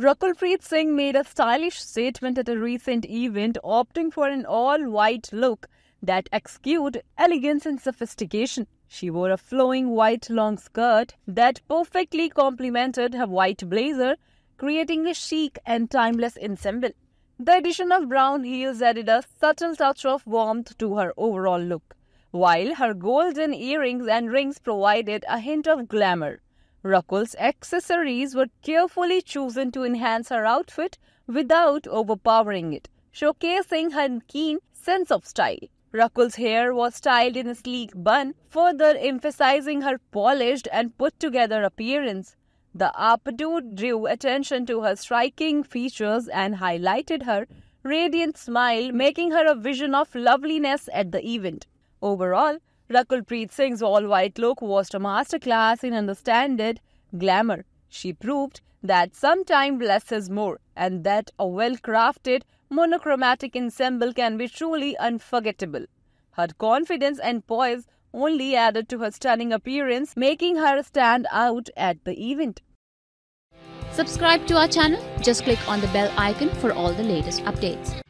Rakulpreet Singh made a stylish statement at a recent event, opting for an all white look that exuded elegance and sophistication. She wore a flowing white long skirt that perfectly complemented her white blazer, creating a chic and timeless ensemble. The addition of brown heels added a subtle touch of warmth to her overall look, while her golden earrings and rings provided a hint of glamour. Rakul's accessories were carefully chosen to enhance her outfit without overpowering it, showcasing her keen sense of style. Rakul's hair was styled in a sleek bun, further emphasizing her polished and put together appearance. The updo drew attention to her striking features and highlighted her radiant smile, making her a vision of loveliness at the event. Overall, Rakulpreet Singh's all white look was a masterclass in understated glamour. She proved that sometimes less is more and that a well crafted monochromatic ensemble can be truly unforgettable. Her confidence and poise only added to her stunning appearance, making her stand out at the event. Subscribe to our channel, just click on the bell icon for all the latest updates.